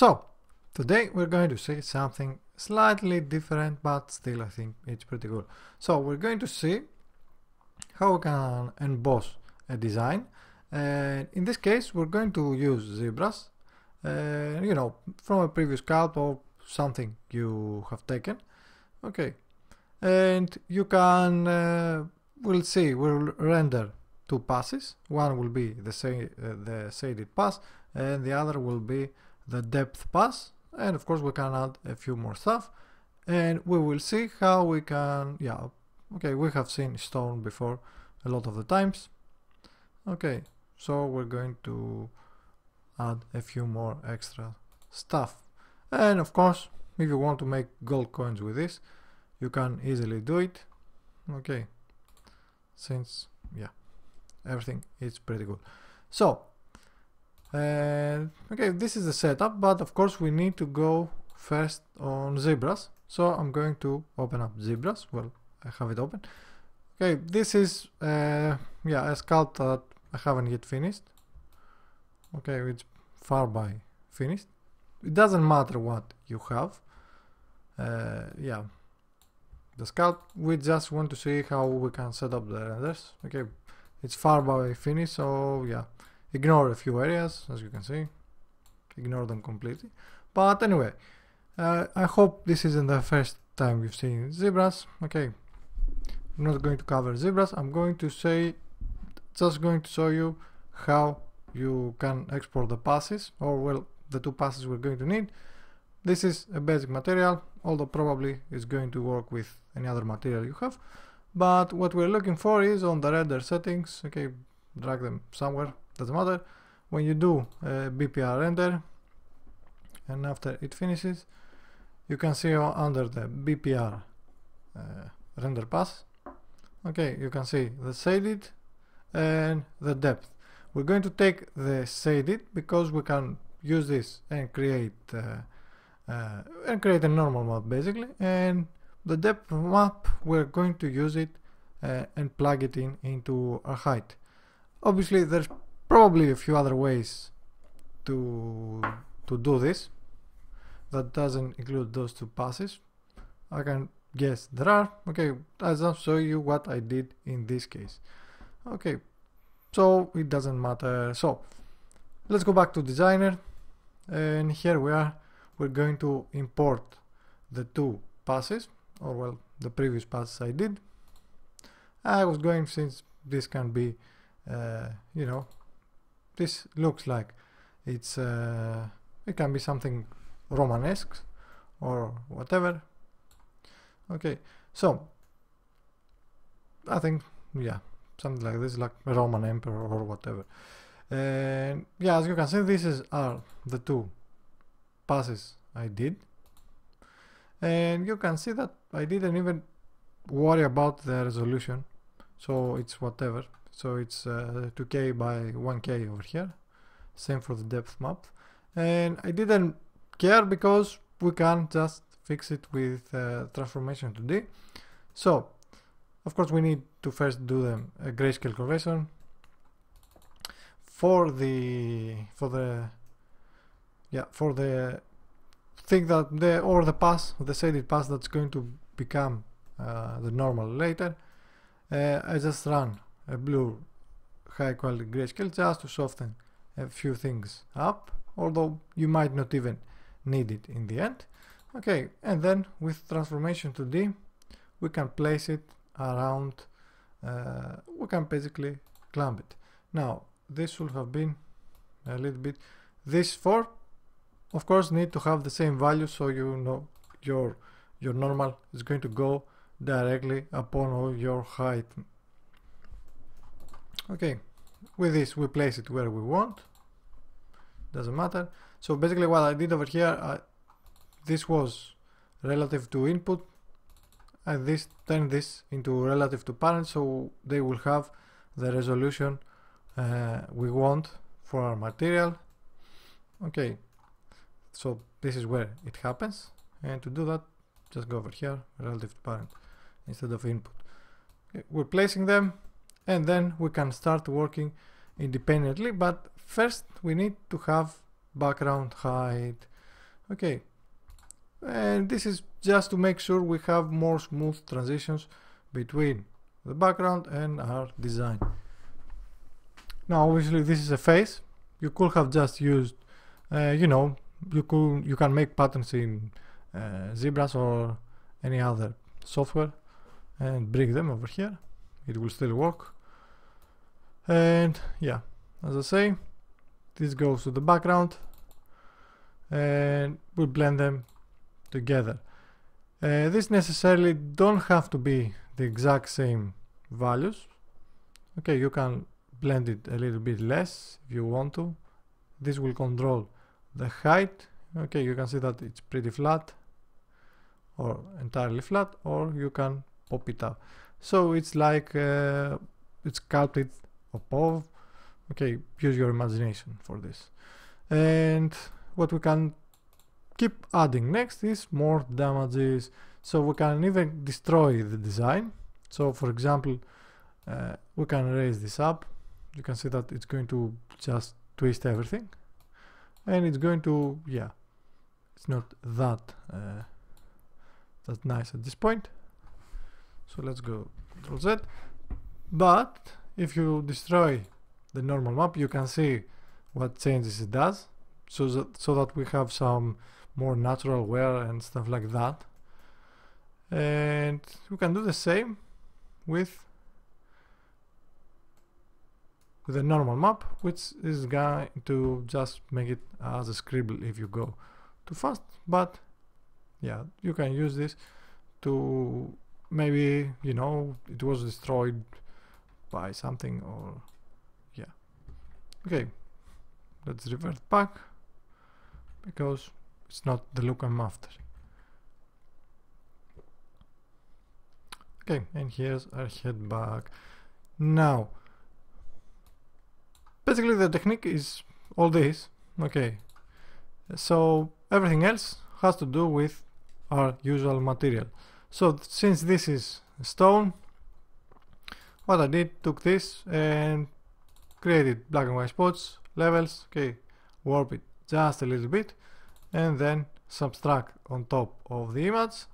So, today we're going to see something slightly different, but still I think it's pretty cool. So, we're going to see how we can emboss a design. And in this case, we're going to use zebras, uh, you know, from a previous calp or something you have taken. Okay, and you can, uh, we'll see, we'll render two passes. One will be the, say, uh, the shaded pass, and the other will be the depth pass and of course we can add a few more stuff and we will see how we can yeah okay we have seen stone before a lot of the times okay so we're going to add a few more extra stuff and of course if you want to make gold coins with this you can easily do it okay since yeah everything is pretty good so uh, okay, this is the setup, but of course we need to go first on Zebras. So I'm going to open up Zebras. Well, I have it open. Okay, this is, uh, yeah, a sculpt that I haven't yet finished. Okay, it's far by finished. It doesn't matter what you have. Uh, yeah, the sculpt, we just want to see how we can set up the renders. Okay, it's far by finished, so yeah ignore a few areas, as you can see. Ignore them completely. But anyway, uh, I hope this isn't the first time you've seen zebras. Okay, I'm not going to cover zebras. I'm going to say, just going to show you how you can export the passes, or well, the two passes we're going to need. This is a basic material, although probably it's going to work with any other material you have. But what we're looking for is on the render settings, okay, drag them somewhere, doesn't matter when you do a BPR render and after it finishes you can see under the BPR uh, render pass okay you can see the shaded and the depth we're going to take the shaded because we can use this and create uh, uh, and create a normal map basically and the depth map we're going to use it uh, and plug it in into a height obviously there's probably a few other ways to to do this that doesn't include those two passes I can guess there are okay I'll just show you what I did in this case okay so it doesn't matter so let's go back to designer and here we are we're going to import the two passes or well the previous passes I did I was going since this can be uh, you know this looks like. It's uh, it can be something Romanesque or whatever. Okay, so I think yeah, something like this, like Roman emperor or whatever. And yeah, as you can see, this is are the two passes I did. And you can see that I didn't even worry about the resolution, so it's whatever so it's uh, 2k by 1k over here same for the depth map and I didn't care because we can just fix it with uh, transformation 2D so of course we need to first do the uh, grayscale conversion for the for the yeah for the thing that the or the pass the shaded pass that's going to become uh, the normal later uh, I just run a blue, high quality grayscale just to soften a few things up although you might not even need it in the end okay and then with transformation to D we can place it around uh, we can basically clamp it now this should have been a little bit these four of course need to have the same value so you know your your normal is going to go directly upon all your height Okay, with this we place it where we want. Doesn't matter. So basically what I did over here, I, this was relative to input and this turn this into relative to parent so they will have the resolution uh, we want for our material. Okay, so this is where it happens and to do that just go over here relative to parent instead of input. Okay. We're placing them and then we can start working independently but first we need to have background height okay and this is just to make sure we have more smooth transitions between the background and our design now obviously this is a face you could have just used uh, you know you could you can make patterns in uh, zebras or any other software and bring them over here it will still work and yeah as I say this goes to the background and we blend them together uh, this necessarily don't have to be the exact same values okay you can blend it a little bit less if you want to this will control the height okay you can see that it's pretty flat or entirely flat or you can pop it up so it's like uh, it's sculpted above. Okay, use your imagination for this. And what we can keep adding next is more damages. So we can even destroy the design. So for example, uh, we can raise this up. You can see that it's going to just twist everything. And it's going to, yeah, it's not that, uh, that nice at this point so let's go control Z but if you destroy the normal map you can see what changes it does so that, so that we have some more natural wear and stuff like that and we can do the same with with a normal map which is going to just make it as a scribble if you go too fast but yeah you can use this to maybe you know it was destroyed by something or yeah okay let's revert back because it's not the look I'm after okay and here's our head back now basically the technique is all this okay so everything else has to do with our usual material so since this is stone, what I did, took this and created black and white spots, levels, okay, warp it just a little bit and then subtract on top of the image.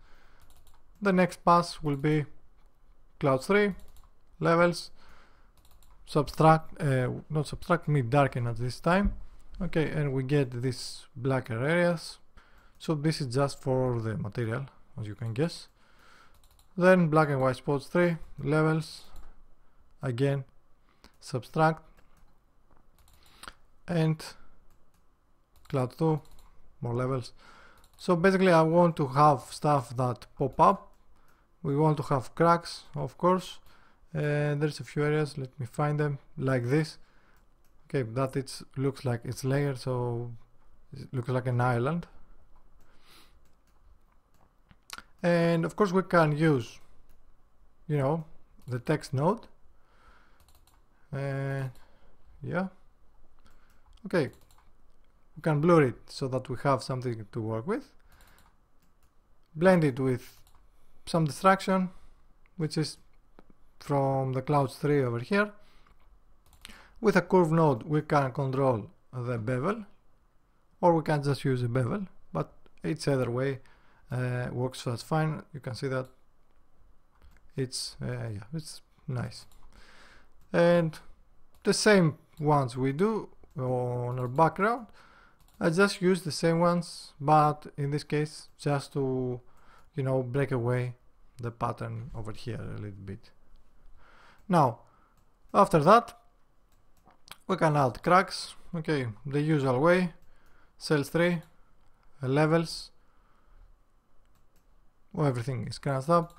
The next pass will be cloud 3, levels, subtract, uh, not subtract, mid darken at this time. Okay, and we get these blacker areas. So this is just for the material, as you can guess. Then black and white spots, 3, levels, again, subtract, and cloud 2, more levels. So basically I want to have stuff that pop up. We want to have cracks, of course. Uh, there's a few areas, let me find them, like this. Okay, that it looks like it's layered, so it looks like an island and of course we can use you know the text node and yeah okay we can blur it so that we have something to work with blend it with some distraction which is from the clouds 3 over here with a curve node we can control the bevel or we can just use a bevel but it's either way uh, works that's fine you can see that it's uh, yeah it's nice and the same ones we do on our background I just use the same ones but in this case just to you know break away the pattern over here a little bit now after that we can add cracks okay the usual way cells 3 levels well, everything is scratched up.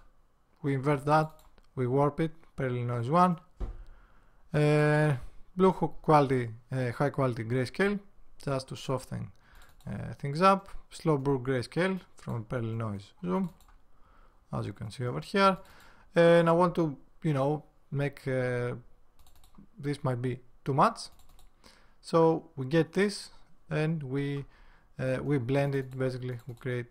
We invert that, we warp it, Perlin noise 1. Uh, blue quality, uh, high quality grayscale, just to soften uh, things up. Slow blur grayscale from perlin noise zoom, as you can see over here. And I want to, you know, make uh, this might be too much. So we get this and we uh, we blend it basically, we create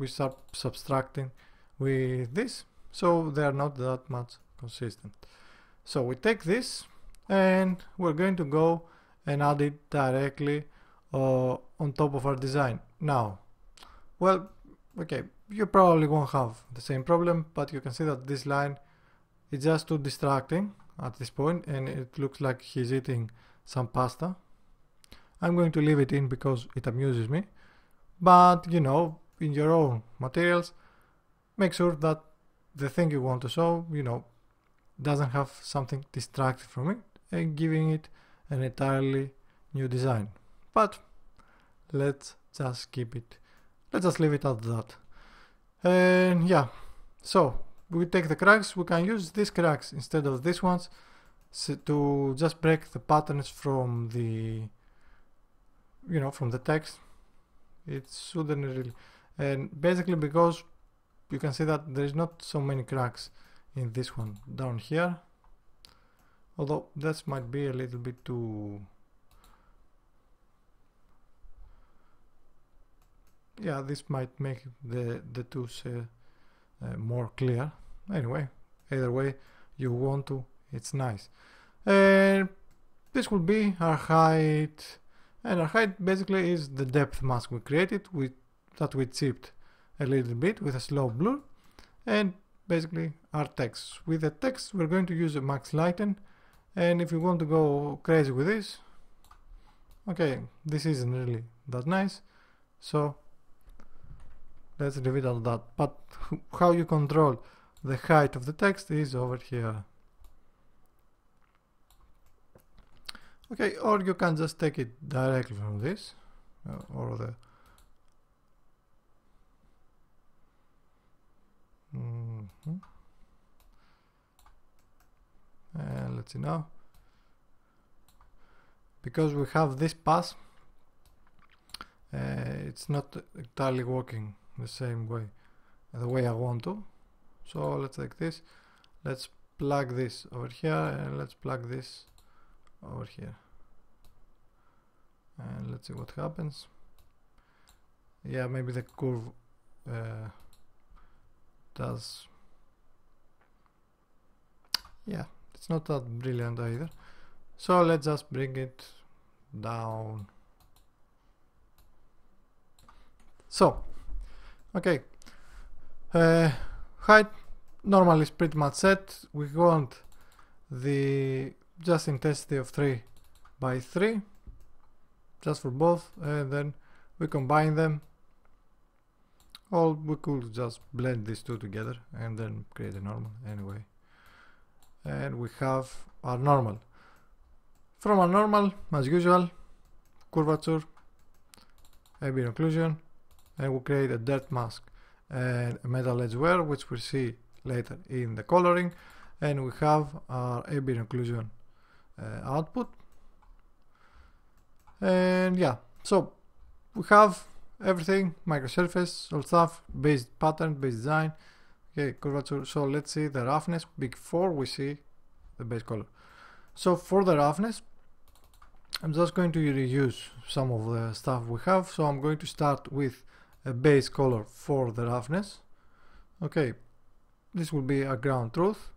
we start subtracting with this so they are not that much consistent so we take this and we're going to go and add it directly uh, on top of our design now well okay you probably won't have the same problem but you can see that this line is just too distracting at this point and it looks like he's eating some pasta I'm going to leave it in because it amuses me but you know in your own materials, make sure that the thing you want to show, you know, doesn't have something distracted from it and giving it an entirely new design. But let's just keep it, let's just leave it at that. And yeah, so we take the cracks, we can use these cracks instead of these ones to just break the patterns from the, you know, from the text. It shouldn't really and basically because you can see that there's not so many cracks in this one down here although this might be a little bit too yeah this might make the the tooth uh, uh, more clear anyway either way you want to it's nice and this will be our height and our height basically is the depth mask we created with that we chipped a little bit with a slow blur and basically our text. With the text we're going to use a max lighten and if you want to go crazy with this okay this isn't really that nice so let's leave it at that but how you control the height of the text is over here okay or you can just take it directly from this uh, or the You now because we have this pass uh, it's not entirely working the same way the way I want to so let's take this let's plug this over here and let's plug this over here and let's see what happens yeah maybe the curve uh, does yeah it's not that brilliant either so let's just bring it down so okay uh, height normally is pretty much set we want the just intensity of 3 by 3 just for both and then we combine them or we could just blend these two together and then create a normal anyway and we have our normal. From our normal, as usual, curvature, ambient occlusion, and we create a dirt mask and a metal edge wear, which we'll see later in the coloring, and we have our ambient occlusion uh, output. And yeah, so we have everything, microsurface, all stuff, based pattern, based design, Okay, curvature. So let's see the roughness before we see the base color. So for the roughness, I'm just going to reuse some of the stuff we have. So I'm going to start with a base color for the roughness. Okay, this will be a ground truth,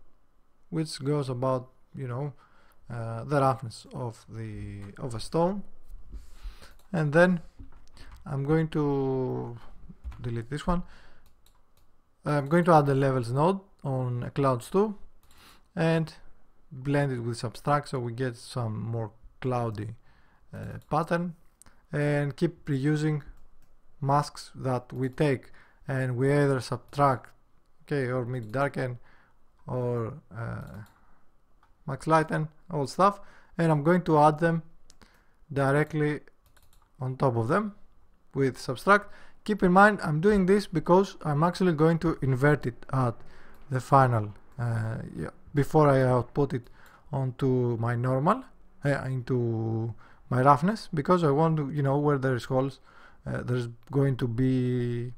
which goes about, you know, uh, the roughness of the of a stone. And then I'm going to delete this one I'm going to add the levels node on clouds 2 and blend it with subtract so we get some more cloudy uh, pattern and keep reusing masks that we take and we either subtract okay or mid darken or uh, max lighten all stuff and I'm going to add them directly on top of them with subtract keep in mind I'm doing this because I'm actually going to invert it at the final uh, yeah, before I output it onto my normal uh, into my roughness because I want to you know where there's holes uh, there's going to be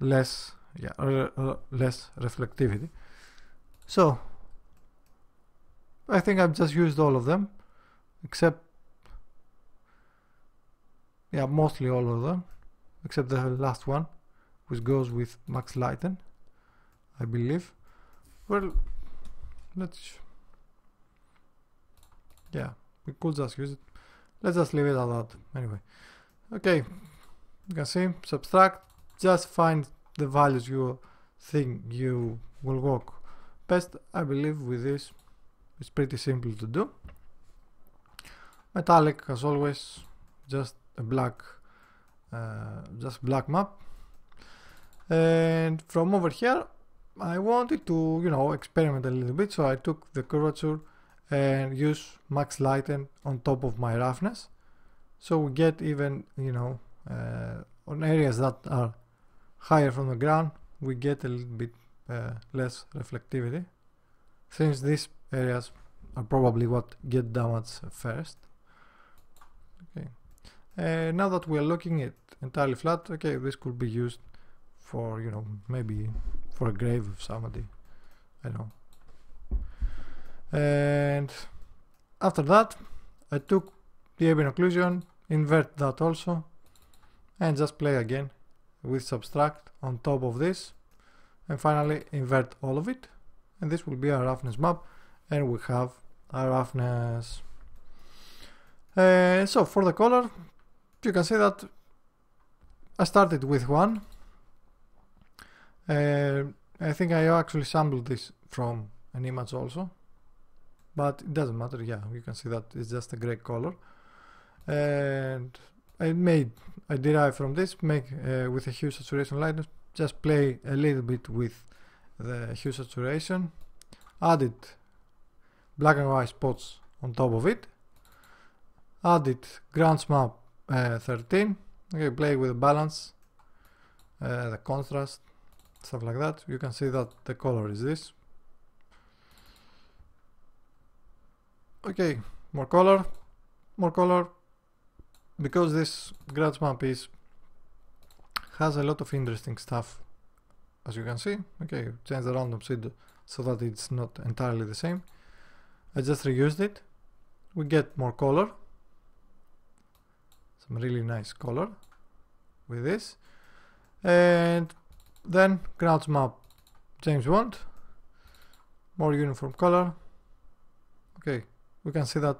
less yeah less reflectivity so I think I've just used all of them except yeah mostly all of them except the last one which goes with Max Leighton, I believe well let's yeah we could just use it let's just leave it at that anyway okay you can see subtract just find the values you think you will work best I believe with this it's pretty simple to do metallic as always just a black uh, just black map and from over here I wanted to you know experiment a little bit so I took the curvature and use max lighten on top of my roughness so we get even you know uh, on areas that are higher from the ground we get a little bit uh, less reflectivity since these areas are probably what get damaged first uh, now that we're looking at entirely flat, okay, this could be used for, you know, maybe for a grave of somebody. I know. And after that, I took the ambient occlusion, invert that also, and just play again with subtract on top of this. And finally, invert all of it. And this will be our roughness map. And we have our roughness. Uh, so for the color, you can see that I started with one. Uh, I think I actually sampled this from an image also. But it doesn't matter, yeah, you can see that it's just a gray color. And I made, I derive from this, make uh, with a hue saturation lightness, just play a little bit with the hue saturation, added black and white spots on top of it, added ground map uh, 13 okay play with the balance uh, the contrast stuff like that you can see that the color is this okay more color more color because this map is has a lot of interesting stuff as you can see okay change the random seed so that it's not entirely the same I just reused it we get more color some really nice color with this and then grounds map James Bond more uniform color okay we can see that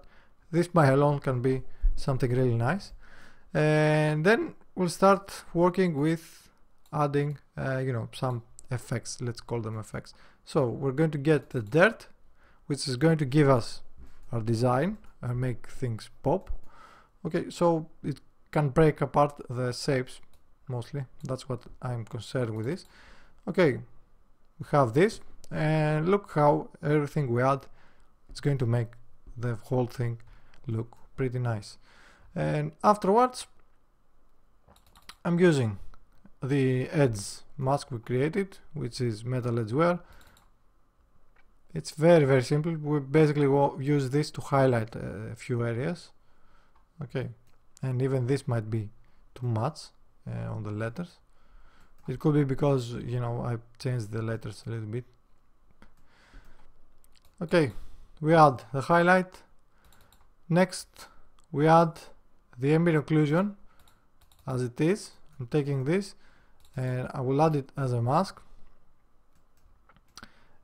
this by alone can be something really nice and then we'll start working with adding uh, you know some effects let's call them effects so we're going to get the dirt which is going to give us our design and uh, make things pop Okay, so it can break apart the shapes mostly. That's what I'm concerned with this. Okay, we have this and look how everything we add is going to make the whole thing look pretty nice. And afterwards, I'm using the edge mask we created, which is metal edge wear. It's very, very simple. We basically use this to highlight a few areas okay and even this might be too much uh, on the letters it could be because you know I changed the letters a little bit okay we add the highlight next we add the ambient occlusion as it is I'm taking this and I will add it as a mask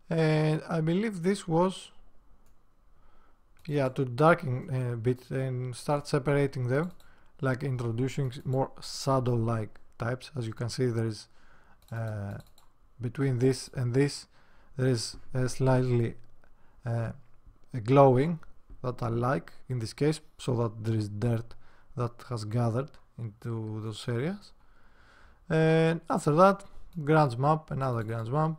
and I believe this was yeah to darken uh, a bit and start separating them like introducing more subtle like types as you can see there is uh, between this and this there is a slightly uh, a glowing that I like in this case so that there is dirt that has gathered into those areas and after that grounds map another grounds map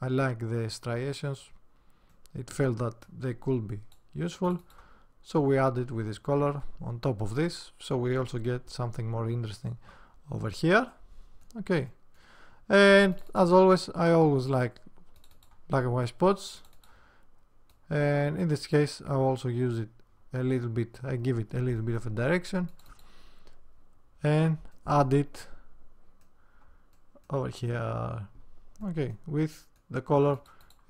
I like the striations it felt that they could be useful. So we add it with this color on top of this. So we also get something more interesting over here. Okay. And as always, I always like black and white spots. And in this case, I also use it a little bit. I give it a little bit of a direction and add it over here okay with the color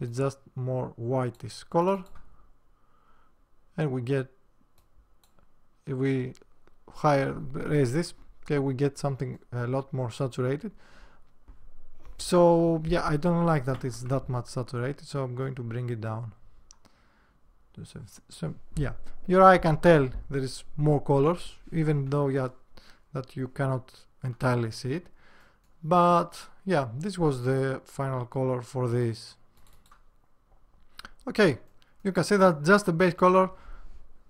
it's just more whitish color and we get if we higher raise this okay we get something a lot more saturated so yeah I don't like that it's that much saturated so I'm going to bring it down so yeah your eye can tell there is more colors even though yeah that you cannot entirely see it but yeah this was the final color for this okay you can see that just the base color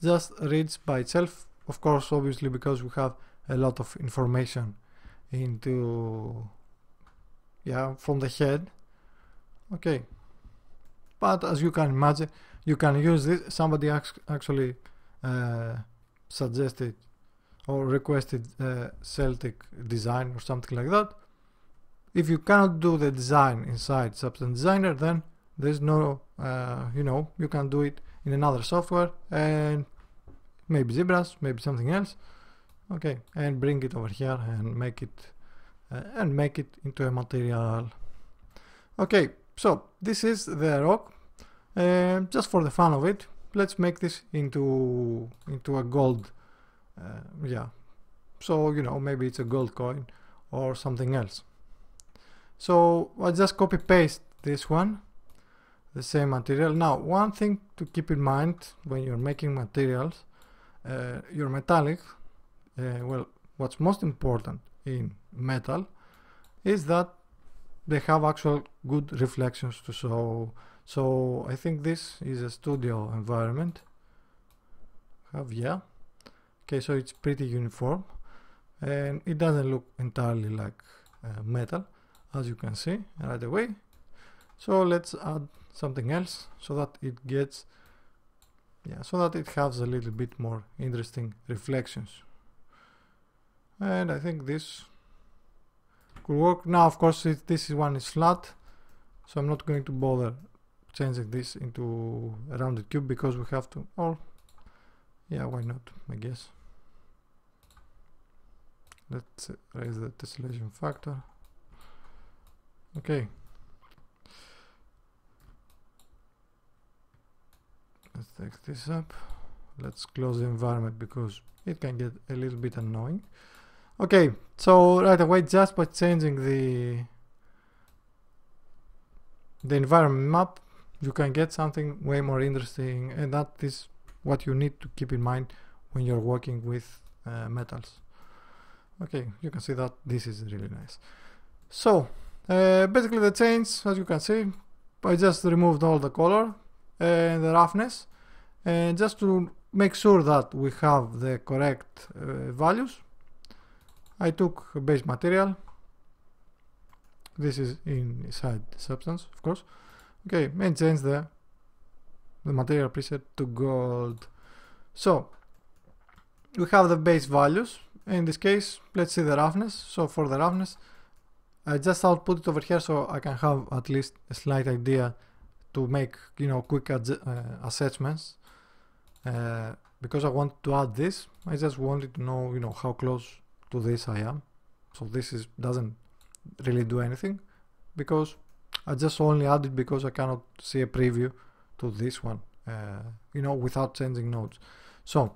just reads by itself of course obviously because we have a lot of information into yeah from the head okay but as you can imagine you can use this somebody actually uh, suggested or requested uh, Celtic design or something like that if you cannot do the design inside Substance Designer then there's no uh, you know you can do it in another software and maybe zebras, maybe something else okay and bring it over here and make it uh, and make it into a material okay so this is the rock uh, just for the fun of it let's make this into into a gold uh, yeah so you know maybe it's a gold coin or something else so I just copy paste this one the same material. Now, one thing to keep in mind when you're making materials, uh, your metallic, uh, well, what's most important in metal is that they have actual good reflections to show. So I think this is a studio environment. Have yeah. Okay, so it's pretty uniform and it doesn't look entirely like uh, metal as you can see right away. So let's add something else so that it gets yeah so that it has a little bit more interesting reflections and I think this could work now of course it, this one is flat so I'm not going to bother changing this into a rounded cube because we have to or yeah why not I guess let's raise the tessellation factor okay Let's take this up. Let's close the environment because it can get a little bit annoying. Okay, so right away, just by changing the the environment map, you can get something way more interesting, and that is what you need to keep in mind when you're working with uh, metals. Okay, you can see that this is really nice. So, uh, basically the change, as you can see, I just removed all the color and the roughness and uh, just to make sure that we have the correct uh, values I took base material this is inside substance of course okay and change the the material preset to gold so we have the base values in this case let's see the roughness so for the roughness I just output it over here so I can have at least a slight idea to make you know quick uh, assessments uh, because I want to add this, I just wanted to know, you know, how close to this I am. So this is doesn't really do anything because I just only added because I cannot see a preview to this one, uh, you know, without changing nodes. So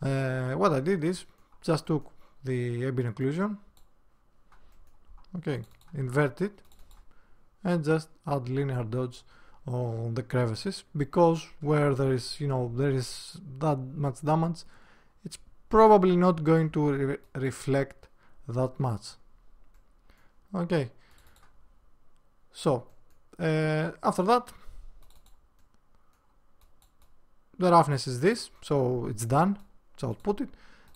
uh, what I did is just took the Ebin occlusion, okay, invert it, and just add linear dots on the crevices because where there is you know there is that much damage it's probably not going to re reflect that much okay so uh, after that the roughness is this so it's done it's outputted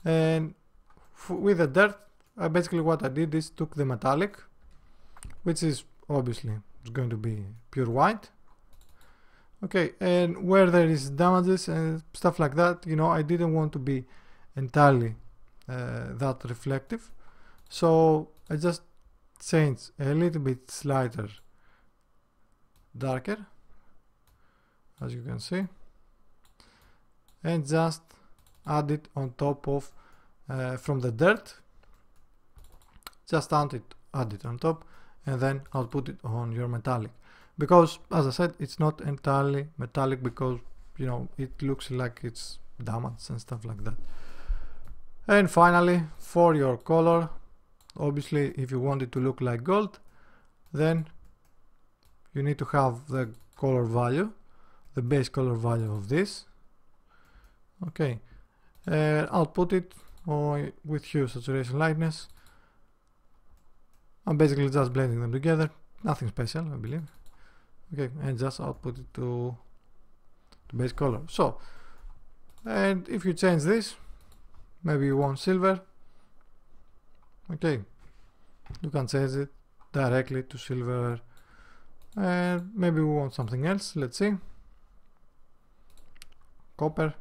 and with the dirt basically what I did is took the metallic which is obviously it's going to be pure white okay and where there is damages and stuff like that you know I didn't want to be entirely uh, that reflective so I just change a little bit slider darker as you can see and just add it on top of uh, from the dirt just add it add it on top and then I'll put it on your metallic because as I said it's not entirely metallic because you know it looks like it's damaged and stuff like that and finally for your color obviously if you want it to look like gold then you need to have the color value the base color value of this okay uh, I'll put it with hue saturation lightness I'm basically just blending them together nothing special I believe okay and just output it to the base color so and if you change this maybe you want silver okay you can change it directly to silver and maybe we want something else let's see copper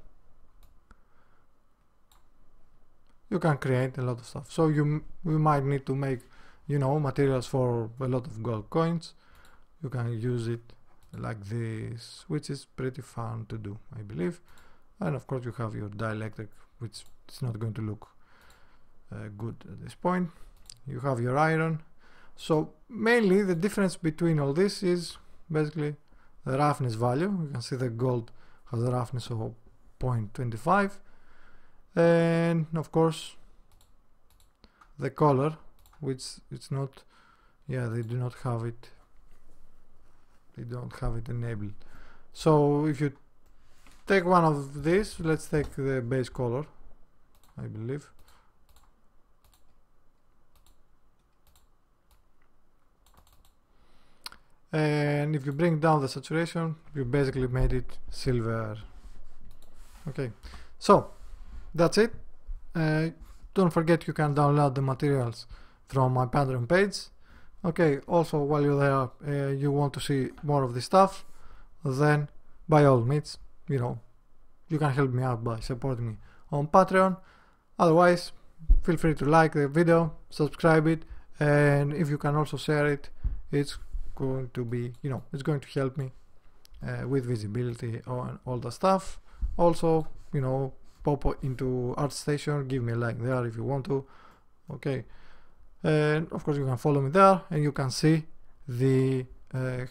you can create a lot of stuff so you we might need to make you know materials for a lot of gold coins you can use it like this which is pretty fun to do I believe and of course you have your dielectric which is not going to look uh, good at this point you have your iron so mainly the difference between all this is basically the roughness value you can see the gold has a roughness of 0.25 and of course the color which it's not yeah they do not have it they don't have it enabled so if you take one of these let's take the base color I believe and if you bring down the saturation you basically made it silver okay so that's it uh, don't forget you can download the materials from my Patreon page okay also while you're there uh, you want to see more of this stuff then by all means you know you can help me out by supporting me on patreon otherwise feel free to like the video subscribe it and if you can also share it it's going to be you know it's going to help me uh, with visibility on all the stuff also you know pop into ArtStation give me a like there if you want to okay and of course you can follow me there and you can see the uh,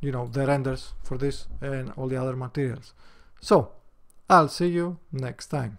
you know the renders for this and all the other materials so i'll see you next time